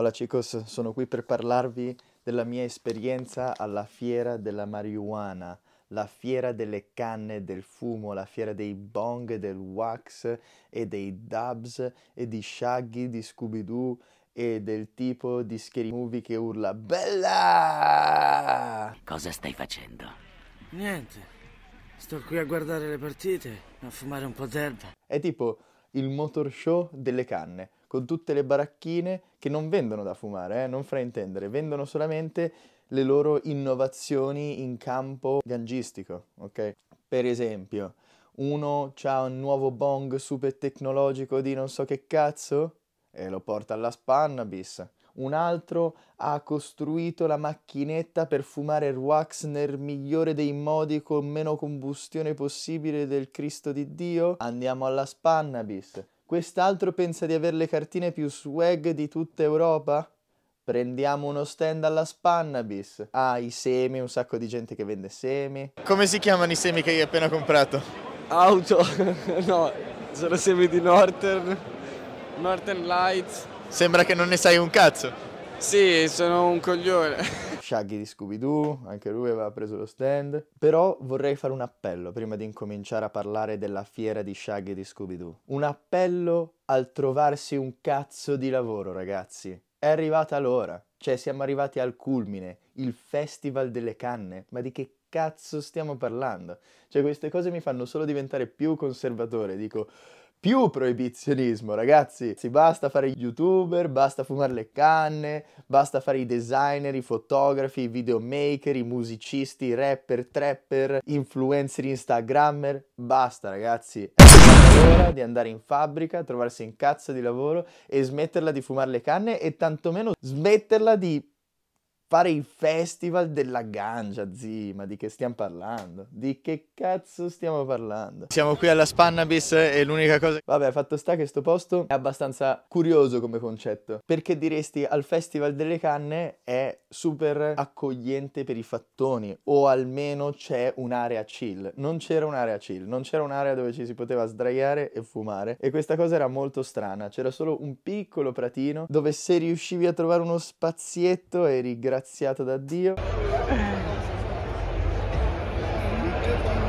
Hola chicos, sono qui per parlarvi della mia esperienza alla fiera della marijuana, la fiera delle canne, del fumo, la fiera dei bong, del wax e dei dubs e di Shaggy, di Scooby-Doo e del tipo di scary movie che urla Bella! Cosa stai facendo? Niente, sto qui a guardare le partite, a fumare un po' d'erba. È tipo il motor show delle canne con tutte le baracchine che non vendono da fumare, eh, non fraintendere, vendono solamente le loro innovazioni in campo gangistico, ok? Per esempio, uno ha un nuovo bong super tecnologico di non so che cazzo e lo porta alla Spannabis. Un altro ha costruito la macchinetta per fumare il wax nel migliore dei modi con meno combustione possibile del Cristo di Dio. Andiamo alla Spannabis Quest'altro pensa di avere le cartine più swag di tutta Europa? Prendiamo uno stand alla Spannabis. Ah, i semi, un sacco di gente che vende semi. Come si chiamano i semi che hai appena comprato? Auto, no, sono semi di Northern, Northern Lights. Sembra che non ne sai un cazzo. Sì, sono un coglione. Shaggy di Scooby-Doo, anche lui aveva preso lo stand. Però vorrei fare un appello prima di incominciare a parlare della fiera di Shaggy di Scooby-Doo. Un appello al trovarsi un cazzo di lavoro, ragazzi. È arrivata l'ora, cioè siamo arrivati al culmine, il Festival delle Canne. Ma di che cazzo stiamo parlando? Cioè queste cose mi fanno solo diventare più conservatore, dico più proibizionismo, ragazzi. Si basta fare youtuber, basta fumare le canne, basta fare i designer, i fotografi, i videomaker, i musicisti, i rapper, trapper, influencer, instagrammer. Basta, ragazzi. È ora di andare in fabbrica, trovarsi in cazzo di lavoro e smetterla di fumare le canne e tantomeno smetterla di fare il festival della ganja, zii, ma di che stiamo parlando? Di che cazzo stiamo parlando? Siamo qui alla Spannabis e l'unica cosa... Vabbè, fatto sta che sto posto è abbastanza curioso come concetto, perché diresti al festival delle canne è super accogliente per i fattoni, o almeno c'è un'area chill. Non c'era un'area chill, non c'era un'area dove ci si poteva sdraiare e fumare, e questa cosa era molto strana, c'era solo un piccolo pratino dove se riuscivi a trovare uno spazietto eri grazie graziato da Dio.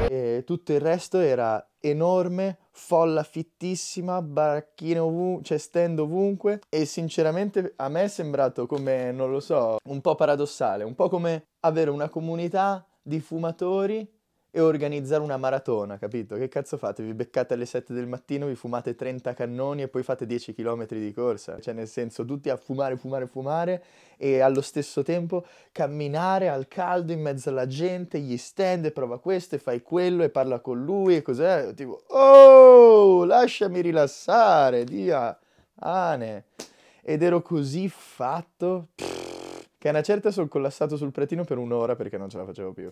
E tutto il resto era enorme, folla fittissima, baracchino ovunque, cioè stand ovunque e sinceramente a me è sembrato come, non lo so, un po' paradossale, un po' come avere una comunità di fumatori e organizzare una maratona, capito? Che cazzo fate? Vi beccate alle 7 del mattino, vi fumate 30 cannoni e poi fate 10 km di corsa. Cioè, nel senso, tutti a fumare, fumare, fumare e allo stesso tempo camminare al caldo in mezzo alla gente, gli stand, e prova questo e fai quello e parla con lui e cos'è? Tipo, oh, lasciami rilassare, dia, Ane. Ed ero così fatto... Pff, che a una certa sono collassato sul pretino per un'ora perché non ce la facevo più.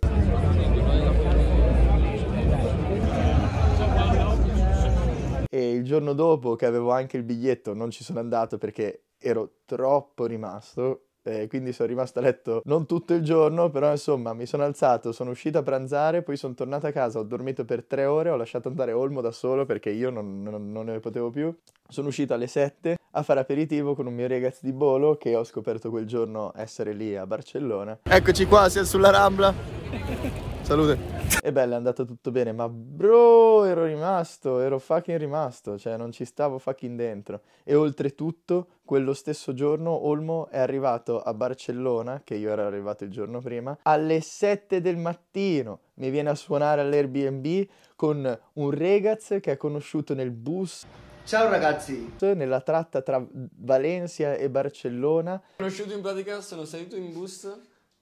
il giorno dopo che avevo anche il biglietto non ci sono andato perché ero troppo rimasto eh, quindi sono rimasto a letto non tutto il giorno, però insomma mi sono alzato, sono uscito a pranzare, poi sono tornato a casa, ho dormito per tre ore, ho lasciato andare Olmo da solo perché io non, non, non ne potevo più. Sono uscito alle sette a fare aperitivo con un mio ragazzo di Bolo che ho scoperto quel giorno essere lì a Barcellona. Eccoci qua, siamo sulla Rambla. Salute. E bello, è andato tutto bene, ma bro, ero rimasto, ero fucking rimasto, cioè non ci stavo fucking dentro. E oltretutto, quello stesso giorno Olmo è arrivato a Barcellona, che io ero arrivato il giorno prima, alle 7 del mattino. Mi viene a suonare all'Airbnb con un regaz che ha conosciuto nel bus. Ciao ragazzi! Nella tratta tra Valencia e Barcellona. Conosciuto in pratica, sono salito in bus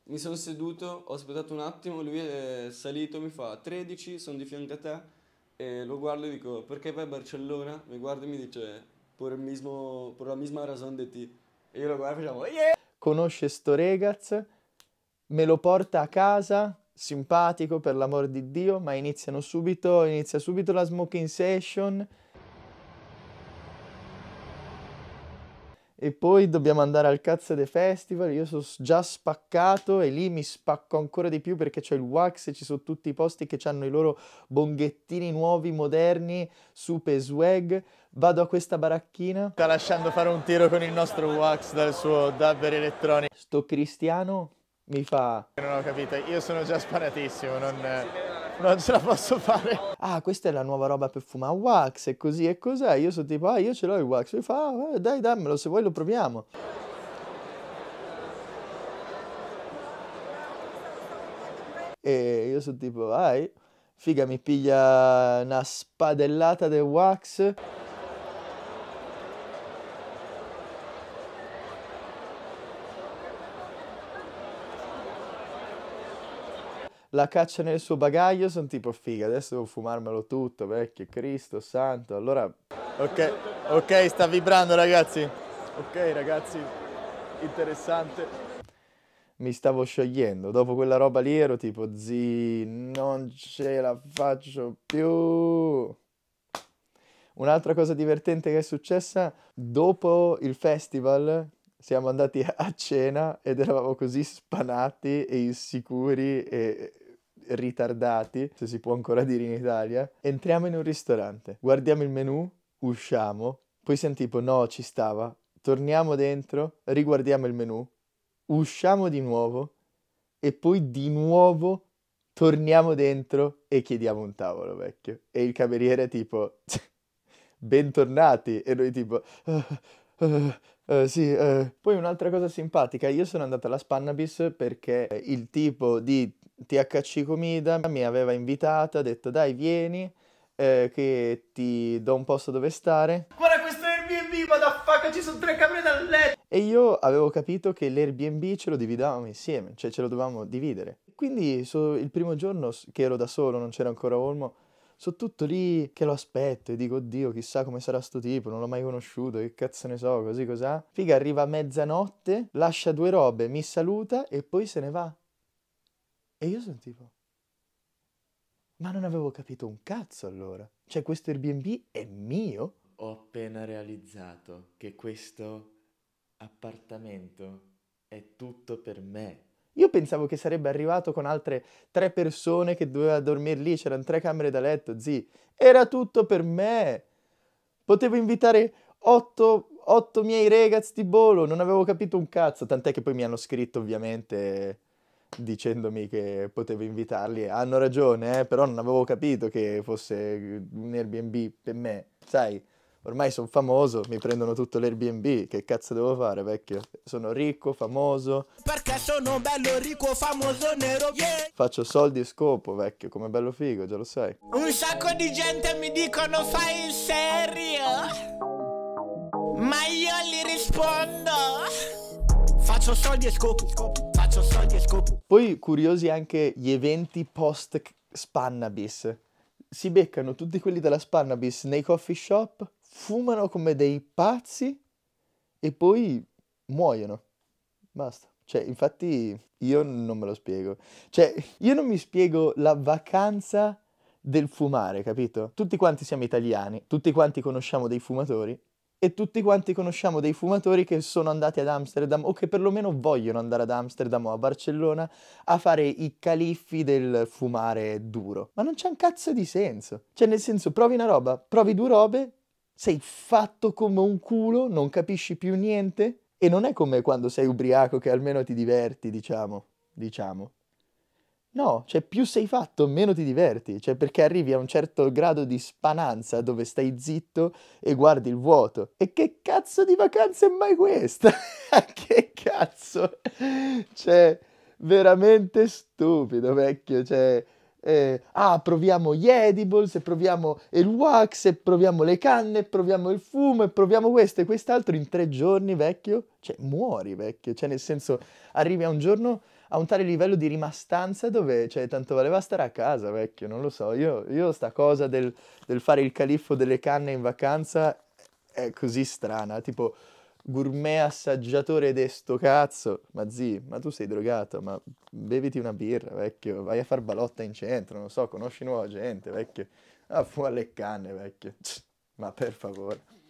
mi sono seduto, ho aspettato un attimo, lui è salito, mi fa 13, sono di fianco a te e lo guardo e dico perché vai a Barcellona? Mi guarda e mi dice per, la misma ragione di te. E io lo guardo e facciamo yeah! Conosce sto regaz, me lo porta a casa, simpatico per l'amor di Dio, ma iniziano subito, inizia subito la smoking session e poi dobbiamo andare al cazzo dei festival, io sono già spaccato e lì mi spacco ancora di più perché c'è il wax e ci sono tutti i posti che hanno i loro bonghettini nuovi, moderni, super swag, vado a questa baracchina. Sta lasciando fare un tiro con il nostro wax dal suo dabber elettronico. Sto cristiano mi fa... Non ho capito, io sono già sparatissimo, non non ce la posso fare. Ah, questa è la nuova roba per fumare wax e così e cos'è? Io sono tipo, ah, io ce l'ho il wax. Lui fa, ah, eh, dai, dammelo, se vuoi lo proviamo. E io sono tipo, vai, figa, mi piglia una spadellata del wax. la caccia nel suo bagaglio, sono tipo figa, adesso devo fumarmelo tutto, vecchio Cristo santo. Allora Ok, ok, sta vibrando ragazzi. Ok, ragazzi. Interessante. Mi stavo sciogliendo, dopo quella roba lì ero tipo zi, non ce la faccio più. Un'altra cosa divertente che è successa, dopo il festival siamo andati a cena ed eravamo così spanati e insicuri e ritardati, se si può ancora dire in Italia, entriamo in un ristorante, guardiamo il menù, usciamo, poi siamo tipo no, ci stava, torniamo dentro, riguardiamo il menù, usciamo di nuovo e poi di nuovo torniamo dentro e chiediamo un tavolo, vecchio. E il cameriere è tipo, bentornati, e noi tipo... Uh, uh. Uh, sì, uh. poi un'altra cosa simpatica, io sono andato alla Spannabis perché il tipo di THC Comida mi aveva invitata, ha detto dai vieni eh, che ti do un posto dove stare. Guarda questo Airbnb, motherfucker, ci sono tre camere da letto! E io avevo capito che l'Airbnb ce lo dividavamo insieme, cioè ce lo dovevamo dividere. Quindi so, il primo giorno che ero da solo, non c'era ancora Olmo, sono tutto lì che lo aspetto e dico oddio chissà come sarà sto tipo non l'ho mai conosciuto che cazzo ne so così cos'ha figa arriva a mezzanotte lascia due robe mi saluta e poi se ne va e io sentivo, ma non avevo capito un cazzo allora. Cioè questo Airbnb è mio? Ho appena realizzato che questo appartamento è tutto per me. Io pensavo che sarebbe arrivato con altre tre persone che doveva dormire lì, c'erano tre camere da letto, zii. Era tutto per me. Potevo invitare otto, otto miei ragazzi di Bolo, non avevo capito un cazzo, tant'è che poi mi hanno scritto ovviamente dicendomi che potevo invitarli. Hanno ragione, eh, però non avevo capito che fosse un Airbnb per me. Sai, ormai sono famoso, mi prendono tutto l'Airbnb. Che cazzo devo fare, vecchio? Sono ricco, famoso. Perché sono bello, ricco, famoso, nero, yeah. Faccio soldi e scopo, vecchio, come bello figo, già lo sai. Un sacco di gente mi dicono fai il serio. Ma io gli rispondo. Faccio soldi e scopo. scopo faccio soldi e scopo. Poi curiosi anche gli eventi post Spannabis. Si beccano tutti quelli della Spannabis nei coffee shop, fumano come dei pazzi e poi muoiono. Basta. Cioè, infatti io non me lo spiego. Cioè, io non mi spiego la vacanza del fumare, capito? Tutti quanti siamo italiani, tutti quanti conosciamo dei fumatori, e tutti quanti conosciamo dei fumatori che sono andati ad Amsterdam o che perlomeno vogliono andare ad Amsterdam o a Barcellona a fare i califfi del fumare duro. Ma non c'è un cazzo di senso. Cioè, nel senso, provi una roba, provi due robe, sei fatto come un culo, non capisci più niente e non è come quando sei ubriaco che almeno ti diverti, diciamo, diciamo. No, cioè più sei fatto, meno ti diverti, cioè perché arrivi a un certo grado di spananza dove stai zitto e guardi il vuoto. E che cazzo di vacanza è mai questa? che cazzo? Cioè, veramente stupido, vecchio, cioè... Eh, ah, proviamo gli edibles, e proviamo il wax, e proviamo le canne, e proviamo il fumo, e proviamo questo e quest'altro in tre giorni, vecchio. Cioè, muori, vecchio. Cioè, nel senso, arrivi a un giorno a un tale livello di rimastanza dove, cioè, tanto valeva stare a casa, vecchio, non lo so. Io, io sta cosa del, del fare il califfo delle canne in vacanza è così strana, tipo gourmet assaggiatore de sto cazzo. Ma zii, ma tu sei drogato, ma beviti una birra, vecchio, vai a far balotta in centro, non so, conosci nuova gente, vecchio. Ah, fu alle canne, vecchio. Ma per favore.